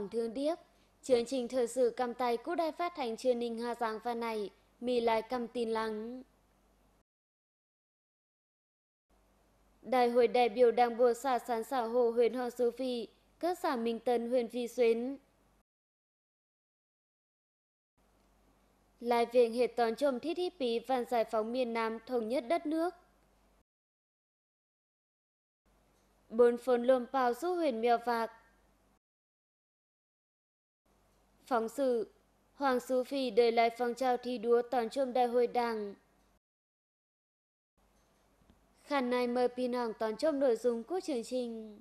lòng thương tiếc Chương trình thời sự cầm tay của đài phát thanh truyền hình Hà Giang và này, mì lại cầm tin lắng. Đại hội đại biểu Đảng bộ xã Sán xã Hồ huyện Hò Sư Phi, các xã Minh Tân huyện Phi Xuyến. Lại viện hệ toàn trộm thiết hiếp bí văn giải phóng miền Nam thống nhất đất nước. Bốn phồn lùm vào giúp huyện Mèo Vạc, Phóng sự Hoàng Su Phi đời lại phong trào thi đua toàn trùm đại hội đảng Khán này mời pin hàng toàn trùm nội dung của chương trình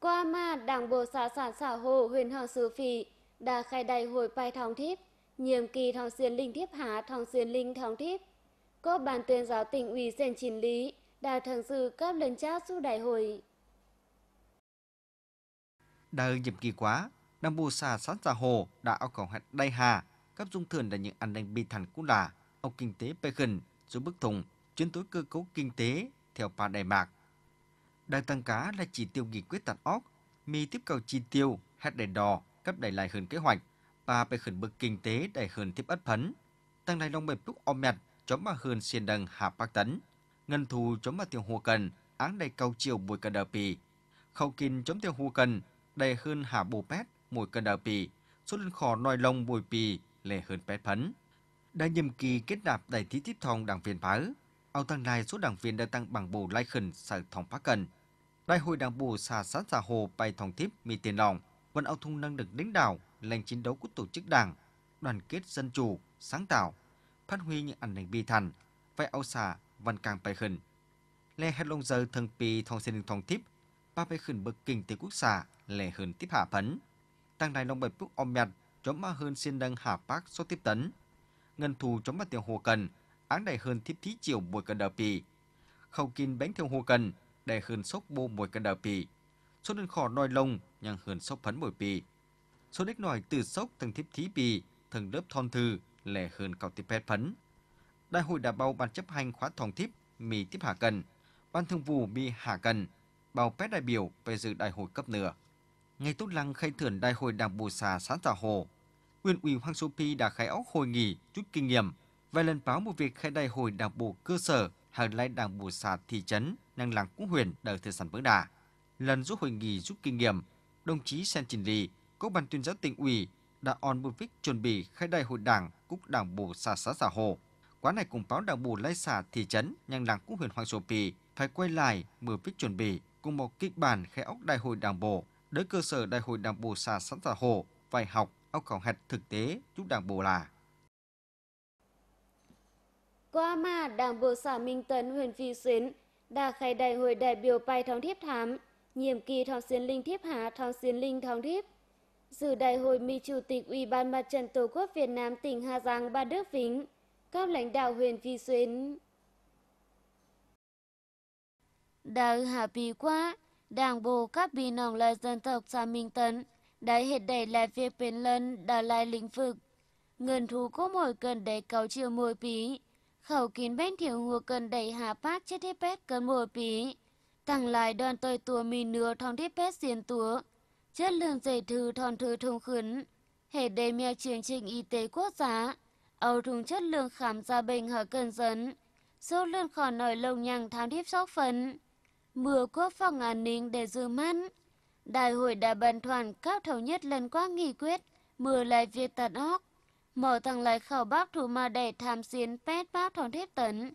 Qua mà Đảng Bộ xã Sản xã Hồ huyện Hoàng Sư Phi đã khai đại hội bài thóng thiếp, nhiệm kỳ thóng xuyên linh thiếp hạ thóng xuyên linh thóng thiếp có ban tuyên giáo tỉnh ủy dành chỉnh lý, đã thường sự các lần trao su đại hội. Đời nhiệm kỳ quá, đang bù xà sẵn xà hồ đã ao cầu hạt đai hà, cấp dung thường là những ăn đánh bi thẳng cũng là ông kinh tế bê gần, số bức thùng, chuyến tối cơ cấu kinh tế theo ba đại mạc. Đang tăng cá là chỉ tiêu nghị quyết tạt óc, mi tiếp cầu chi tiêu, hạt đèn đỏ, cấp đẩy lại hơn kế hoạch, ba bê khẩn bực kinh tế đẩy hơn tiếp ất phấn. Tăng này long mềm lúc om nhặt chống mà hơn xiên đăng hạ bác tấn. Ngân thù chống mà tiêu hùa cần, áng đầy cao chiều mùi cần đờ pì. Khâu kín chống tiêu hùa cần, đầy hơn hạ bù pét mùi cần đờ pì. Xuất lên khò noi lông mùi pì, lệ hơn pét phấn. Đã nhiệm kỳ kết nạp đầy thí tiếp thong đảng viên phá. Ao tăng này số đảng viên đã tăng bằng bù lai khẩn sở thòng phá cần. Đại hội đảng bộ xà sát xà hồ bay thòng tiếp mi tiền lòng, vận ao thung năng lực đánh đảo, lành chiến đấu của tổ chức đảng, đoàn kết dân chủ, sáng tạo, phát huy những ảnh đánh bi thần vai áo xà văn càng bài khẩn. Lê hết lông giờ thường pì thong xin thong tiếp, ba bài khẩn bậc kinh tế quốc xà lệ hơn tiếp hạ phấn. Tăng này long bài bức om mẹt, chống ma hơn xin đăng hạ bác số tiếp tấn. Ngân thù chống ma tiểu hồ cần, án đầy hơn tiếp thí chiều bồi cần đờ pì. khẩu kinh bánh theo hồ cần, đầy hơn sốc bô bồi cần đờ pì. Số đơn khỏ nòi lông, nhằng hơn sốc phấn bồi pì. Số đích nòi từ sốc thằng tiếp thí pì, thằng lớp thon thư, lệ hơn cao tiếp phép phấn. Đại hội đã bao ban chấp hành khóa thòng tiếp mì tiếp hạ cần, ban thường vụ mì hạ cần, bầu phép đại biểu về dự đại hội cấp nửa. Ngày tốt lăng khai thưởng đại hội đảng bù xà sáng tà hồ, Quyền ủy Hoàng Sô Pi đã khai óc hội nghị rút kinh nghiệm và lần báo một việc khai đại hội đảng bộ cơ sở hàng lai đảng bộ xã thị trấn năng làng cũng huyền đời thời sản vững đà lần rút hội nghị rút kinh nghiệm đồng chí sen trình lì có ban tuyên giáo tỉnh ủy đã on một việc chuẩn bị khai đại hội đảng cũng đảng bộ xã xã xã Hồ. Quán này cùng báo đảng bộ lai xã thị trấn nhang làng quốc huyện Hoàng Sô Pì phải quay lại mở viết chuẩn bị cùng một kịch bản khai ốc đại hội đảng bộ đến cơ sở đại hội đảng bộ xã xã xã Hồ phải học ốc khảo hạch thực tế giúp đảng bộ là qua mà đảng bộ xã Minh Tấn huyện Phi Xuyến đã khai đại hội đại biểu bài thống thiếp thám nhiệm kỳ thống xuyên linh thiếp hạ thống xuyên linh thống thiếp Dự đại hội Mỹ Chủ tịch Ủy ban Mặt trận Tổ quốc Việt Nam tỉnh Hà Giang ba Đức Vĩnh, các lãnh đạo huyện Vi Xuyên. Đã hạ bì quá, đảng bộ các bì nòng là dân tộc xã Minh Tấn đã hết đẩy lại việc biến lân đã lại lĩnh vực. Ngân thú có mỗi cần đẩy cầu chiều mỗi bí, khẩu kín bên thiểu ngùa cần đẩy hạ bác chết hết bét cần mỗi bí. Tặng lại đoàn tôi tùa mì nửa thong thiết bét xiên tùa, chất lượng dạy thư thon thư thông khuyến, hệ đề mẹ chương trình y tế quốc gia, ấu thùng chất lượng khám gia bệnh hở cần dẫn, số lượng khỏi nổi lông nhằng tham tiếp sóc phần, mưa quốc phòng an ninh để dư mắt. Đại hội đã bàn toàn các thống nhất lần qua nghị quyết, mưa lại việc tật óc. Mở thằng lại khảo bác thủ mà để tham xin pet bác thon tiếp tấn,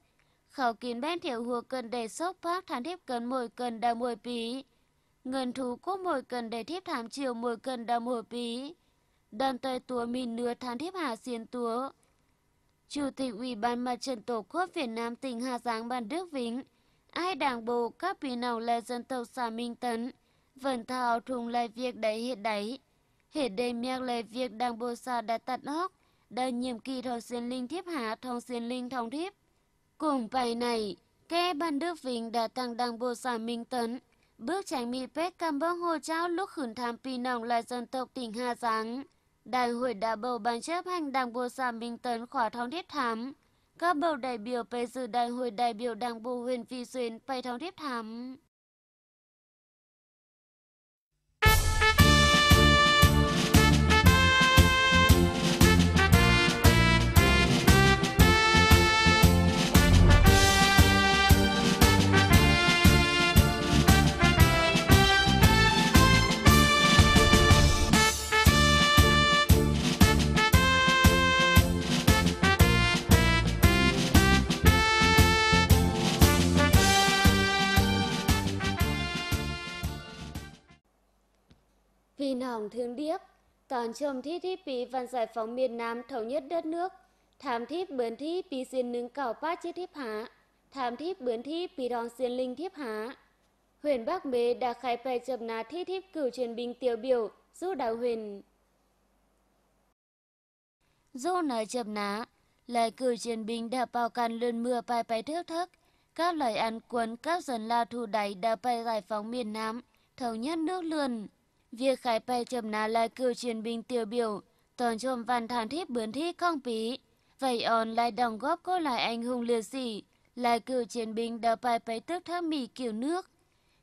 khảo kín bên thiểu hùa cần để sốc bác tham tiếp cần mồi cần đà mồi pí. Ngân thú cố mỗi cần để thiếp thảm chiều mỗi cần đầm hồi bí. Đàn tay tùa mình nửa thán thiếp hạ xiên tùa. Chủ tịch Ủy ban Mặt trận Tổ quốc Việt Nam tỉnh Hà Giang Ban Đức Vĩnh, ai đảng bộ các vị nào là dân tộc xã Minh Tấn, vẫn thảo thùng lại việc đấy hiện đấy. Hiện đây miệng lại việc đảng bộ xã đã tắt hóc, đã nhiệm kỳ thong xuyên linh thiếp hạ thong xuyên linh thong thiếp. Cùng bài này, kẻ Ban Đức Vĩnh đã tăng đảng bộ xã Minh Tấn, Bước tránh mi pek cam bớt hồ cháo lúc khửn tham pi nòng là dân tộc tỉnh Hà Giang. Đại hội đã bầu ban chấp hành đảng bộ xã Minh Tấn khóa thống thiết thám. Các bầu đại biểu về dự đại hội đại biểu đảng bộ huyện vi Xuyên phải thống thiết thám. Vì nòng thương điếc, toàn trông thi thi bí văn giải phóng miền Nam thống nhất đất nước, thám thiếp bướn thi bí xin nâng cảo ba chiếc thiếp hạ, thám thiếp bướn thi bí đòn xin linh thiếp hạ. Huyền Bắc Mê đã khai bày chập ná thi thiếp cửu truyền binh tiêu biểu, du đào huyền. Du nơi chập ná, lời cử truyền binh đã bao can lươn mưa bay bay thước thước. Các lời ăn quân các dân la thu đáy đã bay giải phóng miền Nam, thống nhất nước lươn. Việc khai bay chậm nà lại cựu chiến binh tiêu biểu, toàn chôm văn thản thiết bướn thiết không bí. Vậy on lại đóng góp cô lại anh hùng liệt sĩ, lại cựu chiến binh đã bài bấy tức thác mì kiểu nước.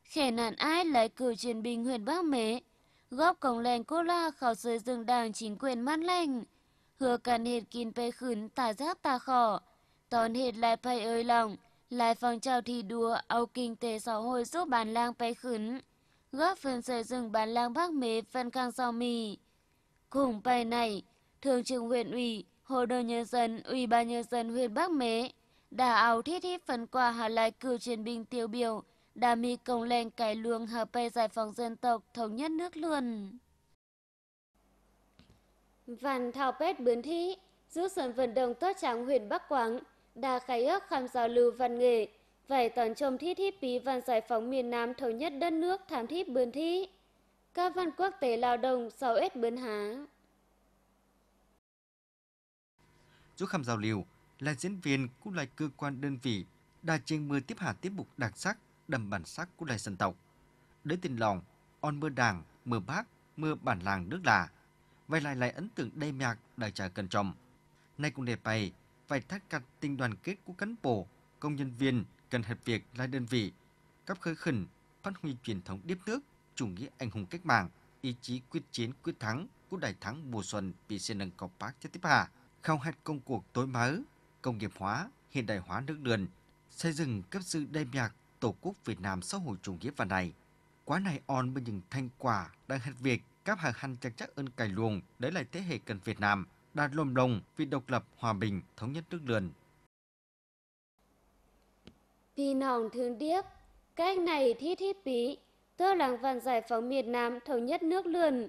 Khẻ nạn ai lại cựu chiến binh huyện Bắc Mế, góp cổng lành cô la khảo dưới rừng đảng chính quyền mát lành. Hứa càn hệt kín bê khứn tả giác tà khỏ, toàn hệt lại bay ơi lòng, lại phong trào thi đua âu kinh tế xã hội giúp bản lang bê khứn góp phần xây dựng bản làng Bắc Mế văn khang sau mì. Cùng bài này, Thường trưởng huyện ủy, Hội đồng nhân dân, Ủy ban nhân dân huyện Bắc Mế đã áo thiết hít phần quà hạ lại cựu chiến binh tiêu biểu, đã mi công lên cải luồng hợp bê giải phóng dân tộc thống nhất nước luôn. Văn thảo bét bướn thí, giữ sân vận động tốt tráng huyện Bắc Quảng, đã khai ước khám giao lưu văn nghệ, vậy tần trồng thiết thiết bí văn giải phóng miền Nam thống nhất đất nước tham thiết bươn thi. Các văn quốc tế lao động sau ếch bươn há. Du khăm giao lưu là diễn viên cũng là cơ quan đơn vị đa chiêng mưa tiếp hà tiếp mục đặc sắc đầm bản sắc của lai dân tộc. để tình lòng, on mưa đảng, mưa bác, mưa bản làng nước là. Vậy lại lại ấn tượng đầy mạc đại trà cần trồng. Nay cũng đề bày phải thắt cặt tình đoàn kết của cán bộ, công nhân viên, cần hệt việc là đơn vị, cấp khơi khẩn phát huy truyền thống điếp nước, chủ nghĩa anh hùng cách mạng, ý chí quyết chiến quyết thắng của đại thắng mùa xuân bị xây nâng cọc bác cho tiếp hạ, khao khát công cuộc tối mái, công nghiệp hóa, hiện đại hóa nước đường, xây dựng cấp sự đêm nhạc Tổ quốc Việt Nam xã hội chủ nghĩa và này. Quá này on với những thành quả đang hạt việc các hàng hành chắc chắc ơn cải luồng để lại thế hệ cần Việt Nam đã lồm đồng vì độc lập, hòa bình, thống nhất nước lườn vì nòng thương điếc, cách này thiết thiết bí, tơ làng vạn giải phóng miền Nam thống nhất nước lươn.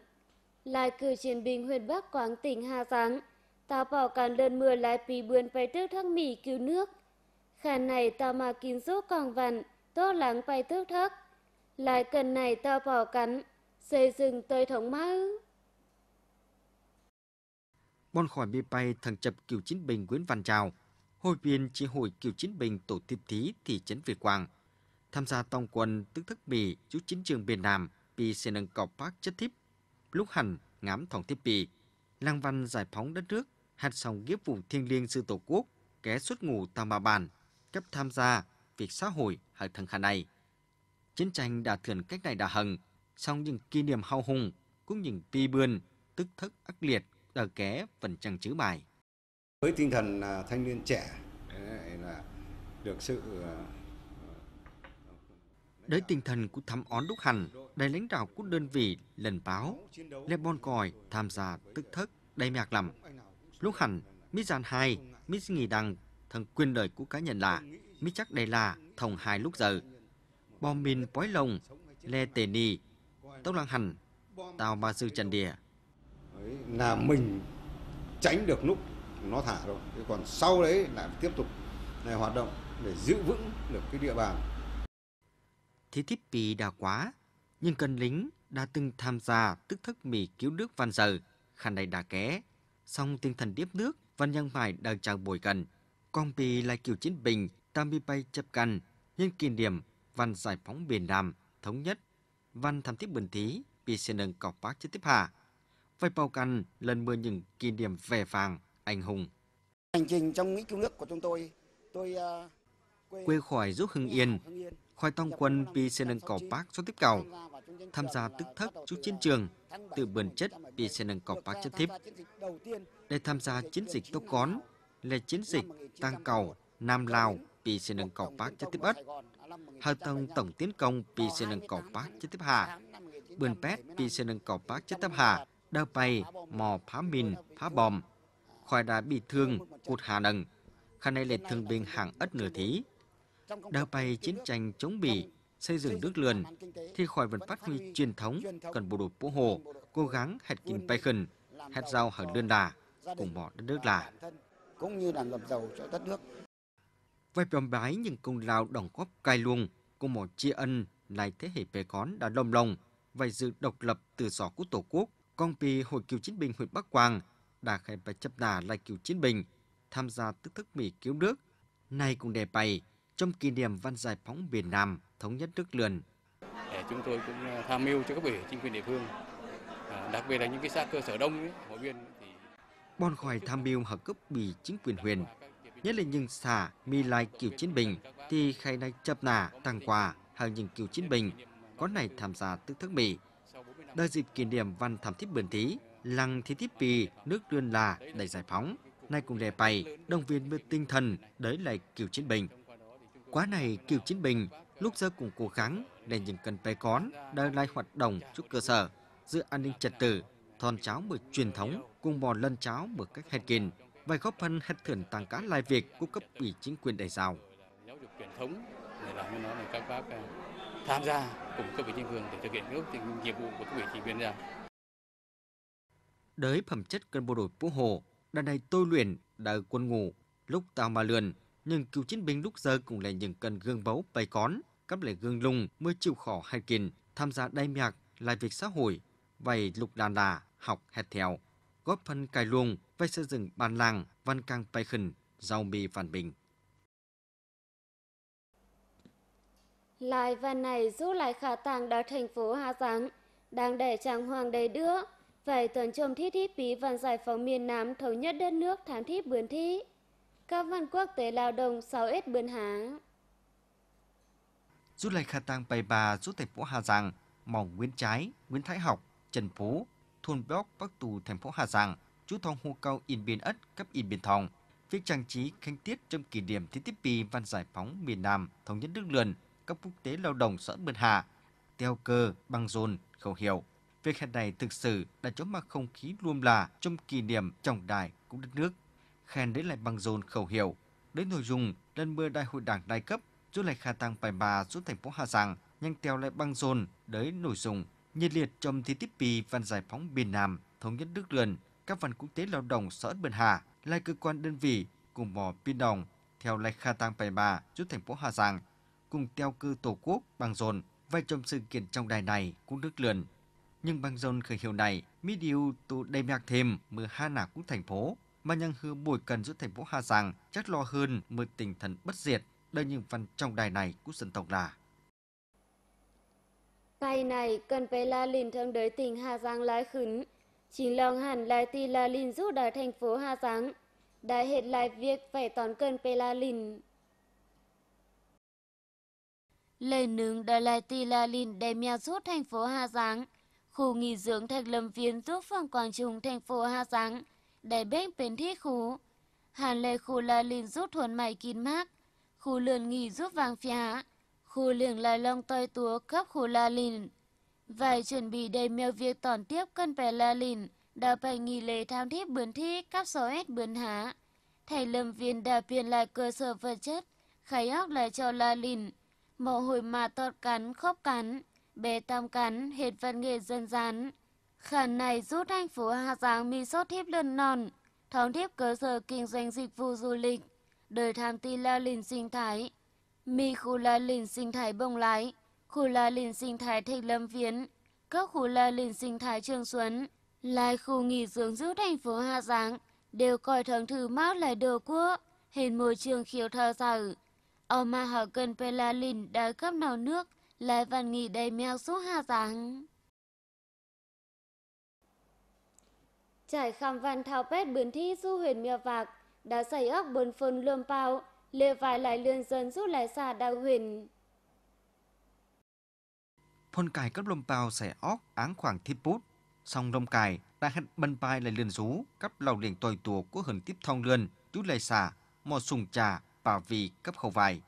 Lại cử chiến binh huyện Bắc Quảng tỉnh Hà Giang, tao bỏ cản đơn mưa lại bì bươn phải tước thác mỉ cứu nước. khả này tao mà kín giúp còn vằn, tơ làng phải tước thác. Lại cần này tao bỏ cắn, xây dựng tới thống máu. Bon khỏi bị bay thằng chập cửu chín bình Nguyễn Văn Trào, hội viên chi hội cựu chiến binh tổ thiệp thí thị trấn Việt Quang tham gia tòng quân tức thức bì chú chiến trường miền Nam vì sẽ nâng cọc bác chất thiếp lúc hành ngắm thòng thiết bị lang văn giải phóng đất nước hạt sòng kiếp vùng thiêng liêng sư tổ quốc ké xuất ngủ tam ma bàn cấp tham gia việc xã hội ở thần khả này chiến tranh đã thường cách này đã hằng song những kỷ niệm hào hùng cũng những pi bươn tức thức ác liệt ở ké phần trăng chữ bài với tinh thần là thanh niên trẻ là được sự à, à, Đấy tinh thần của thắm ón đúc hẳn đại lãnh đạo của đơn vị lần báo, le bon còi tham gia tức thất đầy mạc lầm Lúc hẳn, mít giàn hai, mít nghỉ đằng, thằng quyền đời của cá nhân là, mít chắc đây là thòng hai lúc giờ. Bom mìn bói lồng, le tề nì, tốc lăng hành, tàu ba sư trần địa. Là mình tránh được lúc nó thả rồi thế còn sau đấy lại tiếp tục này hoạt động để giữ vững được cái địa bàn thì thiết bị đa quá nhưng cần lính đã từng tham gia tức thức mì cứu nước văn giờ khăn này đã ké song tinh thần tiếp nước văn nhân phải đang chàng bồi cần con pì là kiểu chiến bình tam bi bay chập cần nhưng kỷ niệm văn giải phóng miền nam thống nhất văn tham tiếp bình thí pì sẽ nâng cọc bác chứ tiếp hạ vậy bao cần lần mưa những kỷ niệm vẻ vàng anh hùng. Hành trình trong nghĩa cứu nước của chúng tôi, tôi uh, quê, quê khỏi giúp Hưng Yên, khoai tong quân vì xe nâng cỏ bác cho tiếp cầu, tham gia tức thất chú chiến trường, từ bườn chất vì xe nâng cỏ bác chất thiếp. Để tham gia chiến dịch tốc cón, là chiến dịch tăng cầu Nam Lào vì xe nâng cỏ bác chất tiếp ất, hờ tông tổng tiến công vì xe nâng cỏ bác chất tiếp hạ, bườn pét vì xe nâng cỏ bác chất tiếp hạ, đa bay, mò phá mìn, phá bom, Khoai đã bị thương cụt hạ nầng, khăn này là thương binh hạng ất nửa thí. Đã bay chiến tranh chống Bỉ, xây dựng nước lườn, thì khỏi vẫn phát huy truyền thống cần bộ đội bố hồ, cố gắng hạt kim bay khẩn, hạt rau hở đơn đà, cùng bỏ đất nước là. Cũng như làm làm giàu cho đất nước. Vai bầm bái những công lao đóng góp cai luôn, cùng một tri ân lại thế hệ bè con đã đồng lòng, vài dự độc lập từ giỏ của Tổ quốc, con pì Hội cựu chiến binh huyện Bắc Quang đà khai bà chấp đà lai cứu chiến bình, tham gia tức thức Mỹ cứu nước, nay cũng đề bày trong kỷ niệm văn giải phóng miền Nam thống nhất nước để Chúng tôi cũng à, tham mưu cho các ủy chính quyền địa phương, à, đặc biệt là những cái xã cơ sở đông, hội viên. Thì... Bon khỏi tham mưu hợp cấp ủy chính quyền huyện, nhất là những xã mi lai kiểu chiến bình thì khai nay chấp nà tặng quà hàng những kiểu chiến bình có này tham gia tức thức Mỹ. Đợi dịp kỷ niệm văn thảm thiết bền thí làng Thí tiếp Pì, nước Đươn Là đầy giải phóng, nay cùng đè bày, đồng viên với tinh thần, đới lại kiểu chiến bình. Quá này kiểu chiến bình, lúc giờ cùng cố gắng để những cần bé con đời lai hoạt động chút cơ sở, giữ an ninh trật tự, thon cháo bởi truyền thống cùng bò lân cháo bởi cách hẹt kìn, vài góp phần hẹt thưởng tàng cá lai việc của cấp ủy chính quyền đầy giàu. Giáo dục truyền thống để làm cho nó là các bác à, tham gia cùng cấp ủy chính quyền để thực hiện tốt nhiệm vụ của cấp ủy chính quyền ra đới phẩm chất cân bộ đội Vũ Hồ, đàn này tôi luyện đã quân ngủ, lúc tao mà lườn, nhưng cựu chiến binh lúc giờ cũng là những cần gương báu bày cón, cắp lại gương lung mới chịu khổ hay kiền, tham gia đai nhạc, lại việc xã hội, vậy lục đàn đà, học hẹt theo, góp phần cài luồng, vay xây dựng bàn làng, văn căng bay khẩn, rau mì phản bình. Lại và này rút lại khả tàng đã thành phố Hà Giang, đang để chàng hoàng đầy đứa, Vậy tuần trồm thiết thi bí văn giải phóng miền Nam thống nhất đất nước tháng thi bướn thi. Các văn quốc tế lao động 6 ít bướn hà Du lịch Hà Tăng bày bà giúp thành phố Hà Giang, mỏng Nguyễn Trái, Nguyễn Thái Học, Trần Phú, thôn Bóc, Bắc Tù, thành phố Hà Giang, chú thông hô cao in biên ất cấp in biên thòng. Việc trang trí khánh tiết trong kỷ niệm thiết tiếp bì văn giải phóng miền Nam thống nhất nước lườn, cấp quốc tế lao động xã Bươn Hà, teo cơ, băng rôn, khẩu hiệu Việc hẹn này thực sự đã cho mặc không khí luôn là trong kỷ niệm trọng đại của đất nước. Khen đến lại bằng dồn khẩu hiệu. Đến nội dung lần mưa đại hội đảng đại cấp rút lại Hà Tăng Bài Bà xuống thành phố Hà Giang nhanh teo lại băng dồn tới nội dung nhiệt liệt trong thi tiếp bì văn giải phóng miền Nam thống nhất đất Rườn các văn quốc tế lao động sở Bần Hà là cơ quan đơn vị cùng mỏ biên đồng theo lệch Kha Tăng Bài Bà giúp thành phố Hà Giang cùng teo cư Tổ quốc bằng dồn vai trong sự kiện trong đài này cũng Đức Rườn nhưng băng rôn khởi hiệu này Midiu tụ đầy nhạc thêm mưa ha nả cũng thành phố mà nhân hư bồi cần giữa thành phố Hà Giang chắc lo hơn mưa tình thần bất diệt đây những văn trong đài này của dân tộc là Ngày này cần phải la lìn thương đới tỉnh Hà Giang lái khứng chính lòng hẳn lại thì la lìn giúp đài thành phố Hà Giang đại hết lại việc phải tón cần phải la lìn Lời nướng đài lại thì la lìn đem nhà giúp thành phố Hà Giang khu nghỉ dưỡng Thạch Lâm Viên giúp phường Quảng Trung thành phố Hà Giang, đè bếp bên thiết khu. Hàn lệ khu la linh rút thuần mày kín mát, khu lượn nghỉ giúp vàng phá, khu liền lại long toi túa khắp khu la linh. Vài chuẩn bị đầy mèo việc tòn tiếp cân bè la linh, đào bày nghỉ lễ tham thiết bướn thi cắp số ép bướn há. Thầy lâm viên đà viên lại cơ sở vật chất, khai óc lại cho la linh. Mộ hồi mà tọt cắn khóc cắn. Bê tam cắn, hệt văn nghệ dân gian. Khẩn này rút thành phố Hà Giang mi sốt thiếp lần non, thống thiếp cơ sở kinh doanh dịch vụ du lịch, đời tham ti la lìn sinh thái, mi khu la lìn sinh thái bông lái, khu la lìn sinh thái thạch lâm viến, các khu la lìn sinh thái trường xuân, lại khu nghỉ dưỡng giữ thành phố Hà Giang, đều coi thống thử mát lại đồ quốc, hình môi trường khiếu thơ sở. Ở mà họ cần phải la lìn đã cấp nào nước, Lê Văn Nghị đầy mèo số hà rằng Trải khăm văn thao pét bướn thi du huyền mèo vạc Đã xảy ốc buồn phun lươm bao Lê vài lại lươn dân rút lại xa đào huyền Phôn cài cấp lồm bao xảy ốc áng khoảng thiết bút Xong đông cài đã hẹn bân bai lại lươn rú Cấp lầu liền tồi tùa của hưởng tiếp thông lươn chút lại xả mò sùng trà bà vì cấp khẩu vài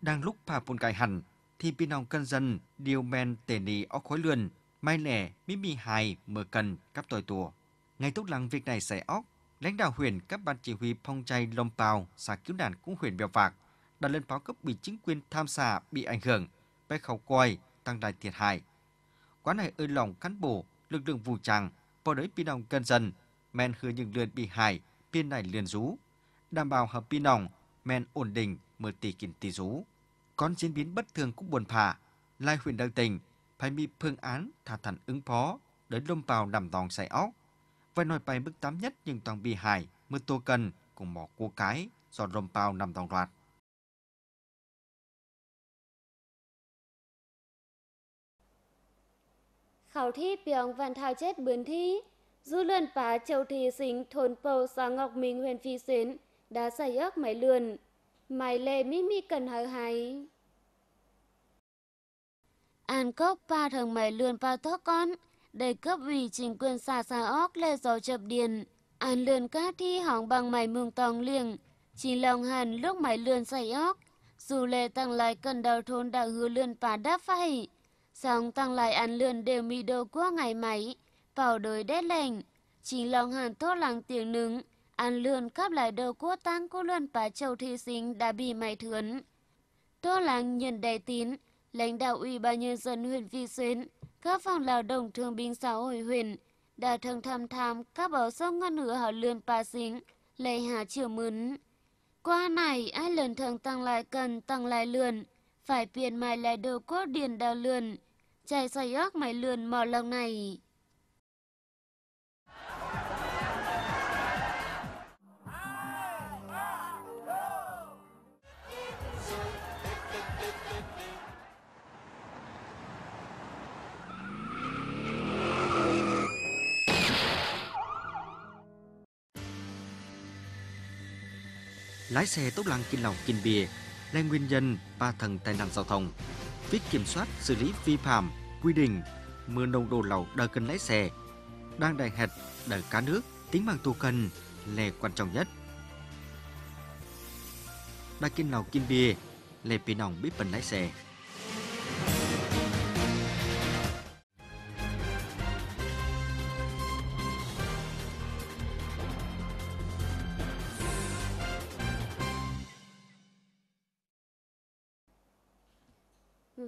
Đang lúc bà phôn cài hẳn thì pin nòng cân dân điều men tề nì óc khối lươn, mai lẻ mỹ mì hài mở cần cắp tòi tùa. Ngay tốt lăng việc này xảy óc, lãnh đạo huyện các ban chỉ huy phong chay lông pào xã cứu nạn cũng huyện bèo vạc đã lên báo cấp bị chính quyền tham xã bị ảnh hưởng, bé khẩu coi tăng đại thiệt hại. Quá này ơi lòng cán bộ, lực lượng vũ trang, vào đấy pin nòng cân dân, men hư những lươn bị hại, pin này liền rú, đảm bảo hợp pin nòng, men ổn định mở tỷ kinh tỷ rú. Còn diễn biến bất thường cũng buồn phà, lai huyện đời tình, phải bị phương án thả thẳng ứng phó, đến lôm vào nằm đòn xài óc. vài nói bài bức tám nhất nhưng toàn bị hại, mưa tô cần cùng mỏ cô cái do rôm bao nằm đòn loạt. khảo thi biếng văn thao chết bướn thi du lượn phá châu thị xính thôn bầu xa ngọc minh huyền phi xến đá xảy ước máy lươn mày Maile mimi cần hờ hay. An cốc ba thằng mày lươn bao thuốc con. Để cấp ủy chính quyền xa xa óc lê dầu chập điền. An lươn cá thi hỏng bằng mày mương tòng liền. Chỉ lòng hàn lúc mày lươn say óc. Dù lê tăng lại cần đầu thôn đã hứa lươn bà đáp phải. Xong tăng lại ăn lươn đều mì đồ quốc ngày máy. vào đời đét lành. chỉ lòng hàn thốt làng tiếng nứng. An lươn khắp lại đầu cua tăng cô luân bà châu thi sinh đã bị mai thướn. Tô làng nhận đầy tín, lãnh đạo Ủy ban Nhân dân huyện Vi Xuyên, các phòng lao động thương binh xã hội huyện, đã thường thăm tham các bảo sông ngăn hứa họ lươn bà xính, lấy hạ chiều mướn. Qua này, ai lần thường tăng lại cần tăng lại lươn, phải biển mài lại đầu cốt điền đào lươn, chạy xoay óc mày lươn mò lòng này. lái xe tốc lăng kinh lòng kinh bìa, là nguyên nhân ba thần tai nạn giao thông. Viết kiểm soát xử lý vi phạm quy định mưa nồng độ lậu đờ cân lái xe đang đại hệt đờ cá nước tính mạng tu cần là quan trọng nhất. Đa kinh lòng kinh bìa là bị nòng biết bình lái xe.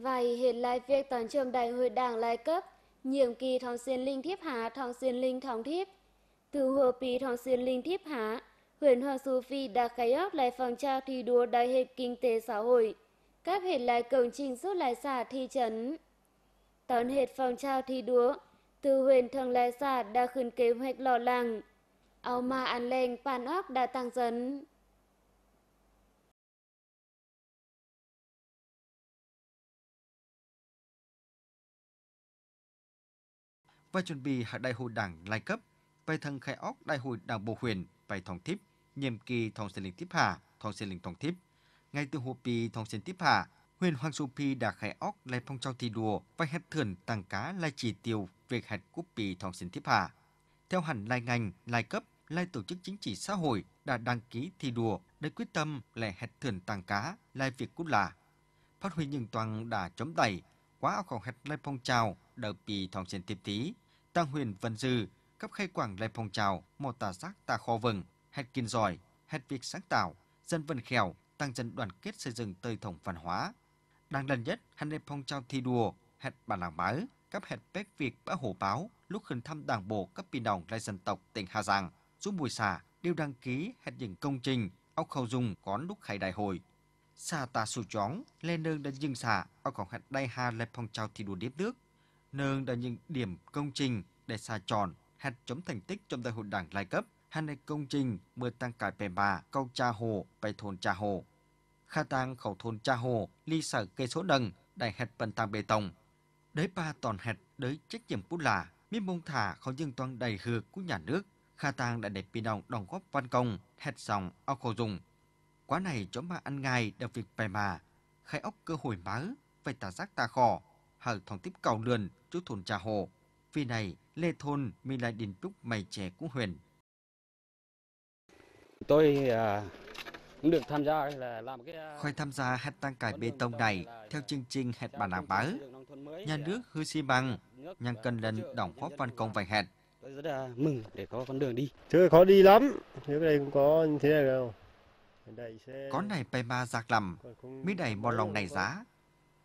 Vậy hiện lại việc toàn trường đại hội đảng lại cấp, nhiệm kỳ thong xuyên linh thiếp hạ thong xuyên linh thong thiếp. Từ hồ pì thong xuyên linh thiếp hạ, huyện Hoàng Su Phi đã khai ốc lại phòng trao thi đua đại hiệp kinh tế xã hội. Các hiện lại công trình rút lại xã thị trấn. Tón hệt phòng trao thi đua, từ huyện thường lại xã đã khuyên kế hoạch lò làng. Áo ma ăn lên, bàn óc đã tăng dần. và chuẩn bị hạ đại hội đảng lai cấp về thân khai óc đại hội đảng bộ huyện về thòng tiếp nhiệm kỳ thòng xe linh tiếp hạ thòng xe linh thòng tiếp ngay từ hồ pì thòng xe tiếp hạ huyện Hoàng Su Phi đã khai óc lại phong trào thi đua và hẹn thưởng tăng cá lai chỉ tiêu việc hẹn cúp pì thòng xe tiếp hạ theo hẳn lai ngành lai cấp lai tổ chức chính trị xã hội đã đăng ký thi đua để quyết tâm lại hẹn thưởng tăng cá lai việc cút là phát huy những toàn đã chống đẩy quá áo khẩu hẹn lai phong trào đợt pì thòng xe tiếp tí ta huyền vân dư, cấp khai quảng lại phong trào, một tả giác tà kho vừng, hẹt kiên giỏi, hẹt việc sáng tạo, dân vân khèo tăng dân đoàn kết xây dựng tơi thống văn hóa. Đang lần nhất, hắn lên phong trào thi đua, hẹt bản làng báo, cấp hẹt bếp việc bá hổ báo, lúc khẩn thăm đảng bộ cấp bình đồng lai dân tộc tỉnh Hà Giang, giúp mùi xả, đều đăng ký hẹt những công trình, ốc khâu dùng có lúc khai đại hội. Xà tà sù chóng, lên nương đến dừng xả, ốc còn hẹt đai hà lên phong trào thi đua điếp nước, nâng đã những điểm công trình để xà tròn hạt chấm thành tích trong đại hội đảng lai cấp hai này công trình mưa tăng cải bè bà câu cha hồ bày thôn cha hồ kha tăng khẩu thôn cha hồ ly sở cây số đầng đại hạt bần tăng bê tông đấy ba toàn hạt đới trách nhiệm bút là miết mông thả khó dương toàn đầy hừa của nhà nước kha tăng đã đẹp pin đồng đóng góp văn công hạt dòng ao khổ dùng quá này chó mà ăn ngài được việc bè mà khai ốc cơ hội má phải tả giác ta khỏ hở thòng tiếp cầu lườn chú thôn trà hồ. Vì này, lê thôn mi lại đình túc mày trẻ cũng huyền. Tôi à, cũng được tham gia là làm cái... À, Khoai tham gia hạt tăng cải bê tông này theo chương trình hạt bản đảm báo. À, nhà nước hư xi bằng, nhân cần lần đóng góp văn công vài hạt. Tôi rất là mừng để có con đường đi. Chứ khó đi lắm, nếu này cũng có như thế này đâu. Có này bay ma giặc lầm, mới đẩy bò lòng này giá,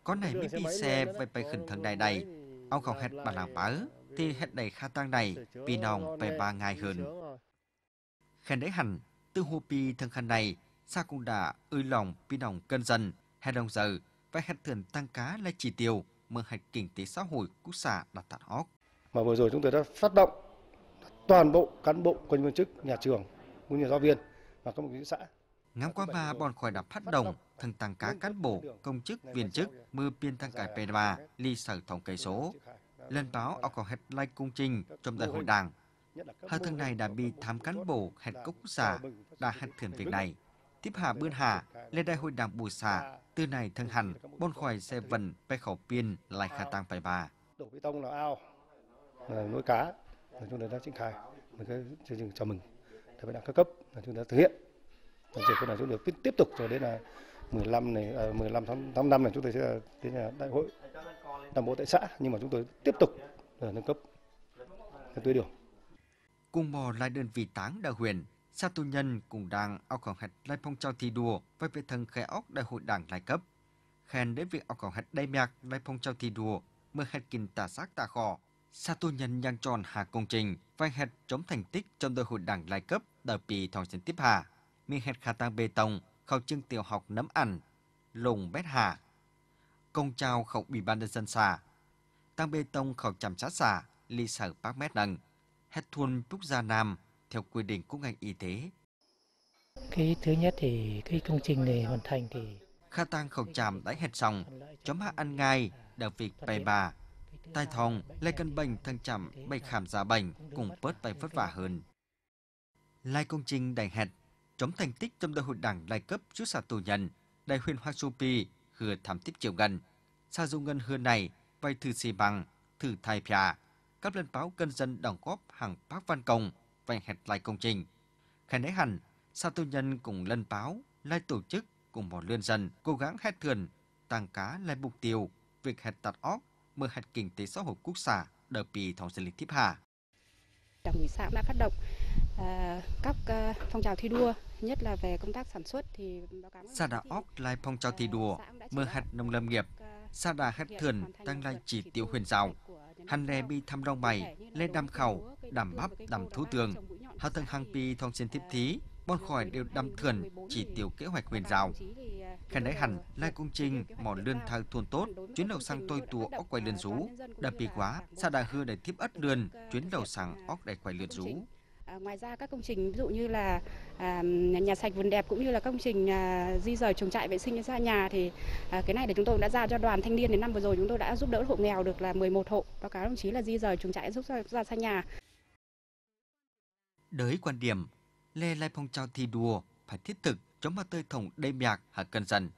có này mới đi xe về bài khẩn thần đài này, ông không hết bà làng bá, thì hết đầy kha tăng này, pi nòng về ba ngày hơn. Khen đấy hẳn, từ hồ pi thân khăn này, xa cũng đã ư lòng pi nòng cân dần, hết đồng giờ, và hết thường tăng cá là chỉ tiêu, mở hạch kinh tế xã hội quốc xã đặt tạt hóc. Mà vừa rồi chúng tôi đã phát động toàn bộ cán bộ công viên chức, nhà trường, cũng như giáo viên và các đồng xã. Ngắm qua ba bọn khỏi đạp phát động thân tăng cá cán bộ, công chức, viên chức, mưa biên thăng cải bè bà, ly sở thống kê số. Lên báo ở còn hẹp lai cung trình trong đại hội đảng. Hơi thân này đã bị thám cán bộ hẹt cốc quốc xã đã hẹt thưởng việc này. Tiếp hạ bươn hạ lên đại hội đảng bù xà từ này thân hẳn bôn khoai xe vần bè khẩu biên, lại khả tăng phải bà. Đổ bê tông là ao, nuôi cá, chúng ta đã triển khai một cái chương trình chào mừng đại hội đảng các cấp chúng ta thực hiện còn chuyện được tiếp tục cho đến là 15 này à, ờ, 15 tháng tháng 5 này chúng tôi sẽ tiến hành đại hội đảng bộ tại xã nhưng mà chúng tôi tiếp tục ờ, nâng cấp cái tuyến đường. Cung bò là đơn vị táng đạo huyện, xã tu nhân cùng đảng ao khổng hạch lai phong trào thi đua với về thần khai ốc đại hội đảng lai cấp. Khen đến việc ao khổng hạch đại mạc lai phong trào thi đua mơ hạch kinh tả xác tả khò. Xã tu nhân nhang tròn hà công trình vai hạch chống thành tích trong đại hội đảng lai cấp đời bì thòng sinh tiếp hà. Miền hạch khả tăng bê tông khẩu trưng tiểu học nấm ảnh lùng bét hà, công trao khẩu ủy ban nhân dân xã, tăng bê tông khẩu chăm sát xã, ly sở bác mét nâng, hết thôn Trúc Gia Nam theo quy định của ngành y tế. Cái thứ nhất thì cái công trình này hoàn thành thì Kha tăng khẩu tràm đã hết xong, chấm hạ ăn ngay, đờ việc bày bà. Tai thòng, lai cân bệnh thân chạm, bệnh khảm giả bệnh, cùng bớt bay vất vả hơn. Lai công trình đành hẹt chống thành tích trong đại hội đảng lai cấp trước xã tù nhân, đại huyện Hoa Supi hừa thám tiếp triệu ngân Sa dung ngân hừa này vay thử xì bằng, thử thai phà. Các lần báo cân dân đóng góp hàng bác văn công và hẹt lại công trình. Khai nấy hẳn, sa tù nhân cùng lân báo, lai tổ chức cùng một lươn dân cố gắng hết thườn, tăng cá lai mục tiêu, việc hẹt tạt óc, mở hạt kinh tế xã hội quốc xã đợt bì thống dân lịch tiếp hạ. Đảng ủy xã đã phát động Ờ, các ờ, phong trào thi đua, nhất là về công tác sản xuất thì báo cáo Sa đã óc lai phong trào thi ờ, đua, mơ hạt nông lâm nghiệp, sa đã hết thườn tăng lai chỉ tiêu huyền giàu, hàn nè bi thăm đông bày, lên đam khẩu, đảm bắp, đảm thú tường, hao thân hang pi thong xin tiếp thí, bon khỏi đều đâm thườn chỉ tiêu kế hoạch huyền rào. Khen đấy hẳn, lai công trình, mỏ lươn thang thuần tốt, chuyến đầu sang tôi tùa ốc quay lươn rú, đập bì quá, xa đà hư để tiếp ất lươn, chuyến đầu sang ốc đầy quay lươn rú. À, ngoài ra các công trình ví dụ như là à, nhà sạch vườn đẹp cũng như là công trình à, di rời chuồng trại vệ sinh ra nhà thì à, cái này thì chúng tôi đã giao cho đoàn thanh niên đến năm vừa rồi chúng tôi đã giúp đỡ hộ nghèo được là 11 hộ báo cáo đồng chí là di rời chuồng trại giúp ra, ra xa nhà. Đới quan điểm lê lai phong trào thi đua phải thiết thực chống ma tơi thổng đê mạc hạ cần dần.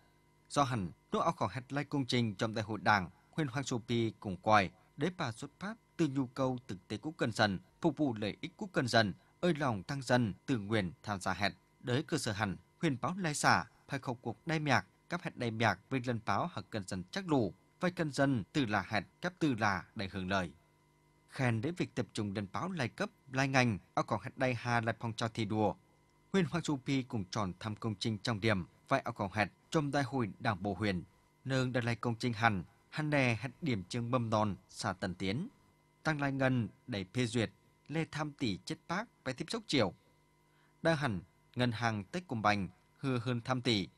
Do hẳn, nỗ áo khỏi hạt lai công trình trong đại hội đảng, khuyên hoang sô pi cùng quài, đế bà xuất phát từ nhu cầu thực tế của cần dân, phục vụ lợi ích của cần dân, ơi lòng tăng dân, tự nguyện tham gia hẹn. Đới cơ sở hẳn, huyền báo lai xả, phải khẩu cuộc đai mạc, các hẹn đai mạc với lần báo hoặc cần dân chắc đủ, vai cần dân từ là hẹn, các từ là để hưởng lợi khen đến việc tập trung đền báo lai cấp, lai ngành, ở còn hạt đai hà lại phong trào thi đua. Huyền Hoàng Chu Pi cùng tròn thăm công trình trong điểm, vai ở còn hạt trong đại hội đảng bộ huyền. Nương đã lai công trình hẳn, hẳn đè hạt điểm trường mâm non, xa tần tiến. Tăng Lai Ngân đẩy phê duyệt Lê Tham Tỷ chết bác phải tiếp xúc chiều. Đa hẳn, ngân hàng tích Cùng Bành hư hơn Tham Tỷ.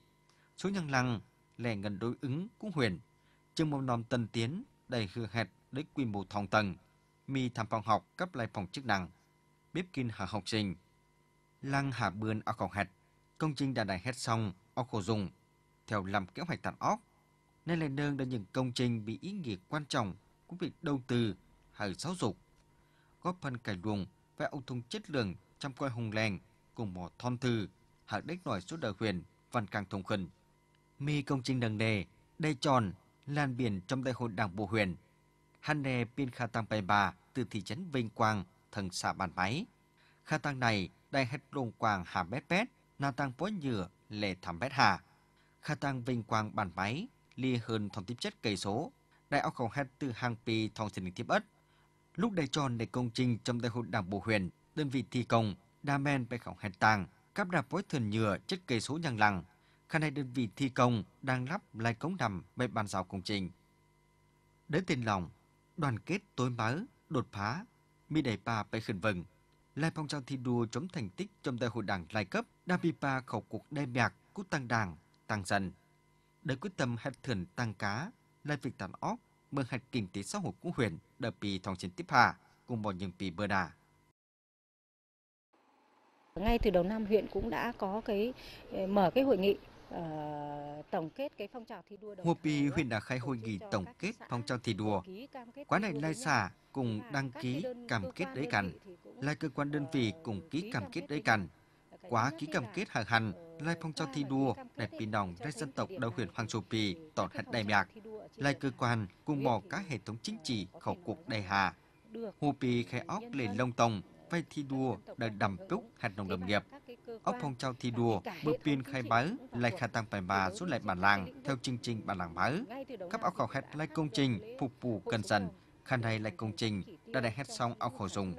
Số nhân lăng, lẻ ngân đối ứng cũng huyền. Trường mầm non Tân Tiến đầy hư hẹt đến quy mô thòng tầng. Mi tham phòng học cấp lại phòng chức năng. Bếp kinh hạ học sinh. Lăng hạ bươn ở khẩu hẹt. Công trình đã đài hết xong, ở khổ dùng. Theo làm kế hoạch tàn óc. Nên là nương đến những công trình bị ý nghĩa quan trọng cũng bị đầu tư ở giáo dục, góp phần cải luồng và ông thông chất lượng trong coi hùng lèng cùng một thon thư hạ đích nổi số đời huyền văn càng thông khẩn. Mi công trình đằng đề, đầy tròn, lan biển trong đại hội đảng bộ huyền. Hàn nè pin kha tăng bài bà từ thị trấn Vinh Quang, thần xã bàn máy. Kha tăng này đang hết lùng quàng hà bét bét, na tăng bó nhựa lệ thảm bét hà. Kha tăng Vinh Quang bàn máy, lia hơn thòng tiếp chất cây số. Đại áo khẩu hết từ hàng pi thòng sinh tiếp ất. Lúc đây tròn để công trình trong đại hội đảng bộ huyện, đơn vị thi công, đa men bè khổng hèn tàng, cắp đạp với thuyền nhựa chất cây số nhằng lằng. Khả này đơn vị thi công đang lắp lại cống đầm bên bàn giao công trình. Đến tiền lòng, đoàn kết tối máu, đột phá, mi đẩy pa bè khẩn vừng. lai phong trào thi đua chống thành tích trong đại hội đảng lai cấp, đa bi bà khẩu cuộc đem mạc, cút tăng đảng, tăng dần. Để quyết tâm hết thườn tăng cá, lai việc tàn óc, មើលហេតុគីងទីសោះរបស់ huyện ដល់ពីថងជិនទីផាគុំបនយើងពីបឺណា ngay từ đầu năm huyện cũng đã có cái ờ, mở cái hội nghị ờ, tổng kết cái phong trào thi đua đầu Mùa huyện đã khai hội nghị tổng kết phong trào thi đua. Quá này lai xã cùng đăng ký cam kết đấy cằn, lai cơ quan đơn vị ờ, cùng ký cam kết đấy cằn. Quá ký cam kết hàng hành lai phong trào thi đua đẹp bình đồng đại dân tộc đầu huyện Hoàng Châu Pì, tổn hạt đại mạc, lai cơ quan cùng bỏ các hệ thống chính trị khẩu cuộc đại hà. Hồ Pì khai óc lên Long tông, vay thi đua đã đầm cúc hạt nông lâm nghiệp. Ốc phong trào thi đua bước biên khai báo lại khả tăng bài bà rút lại bản làng theo chương trình bản làng báo. Các ốc khảo hạt lai công trình phục vụ cần dần, khăn hay lại công trình đã đại hết xong ốc khẩu dùng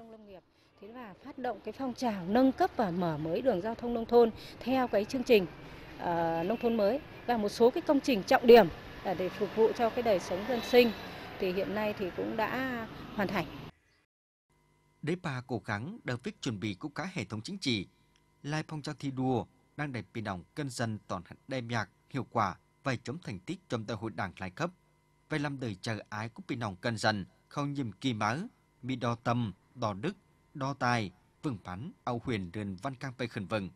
phát động cái phong trào nâng cấp và mở mới đường giao thông nông thôn theo cái chương trình uh, nông thôn mới và một số cái công trình trọng điểm ờ, để phục vụ cho cái đời sống dân sinh thì hiện nay thì cũng đã hoàn thành. Đế bà cố gắng đã việc chuẩn bị của cả hệ thống chính trị, lai phong trào thi đua đang đẩy bình đồng cân dân toàn hạnh đem nhạc, hiệu quả và chống thành tích trong đại hội đảng lai cấp. Về làm đời chờ ái của bình đồng cân dân không nhìm kỳ máu, bị đo tâm, đo đức, đo tài vương phán ao huyền rườn văn cang bay khẩn vâng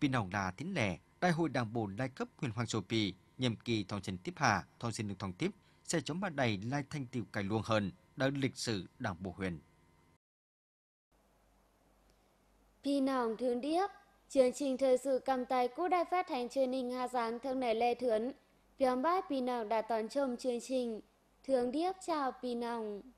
vì nòng là tiến lẻ đại hội đảng bộ lai cấp huyền hoàng sổ pì nhiệm kỳ thong trần tiếp hà thong xin được thong tiếp sẽ chống mặt đầy lai thanh tiểu cải luông hơn đã lịch sử đảng bộ huyền Phi nòng thương điếp chương trình thời sự cầm tay của đài phát thanh truyền hình Hà Giang thương này Lê Thướn. Viếng bát Pì Nòng đã toàn trông chương trình. thường điếp chào Pì Nòng.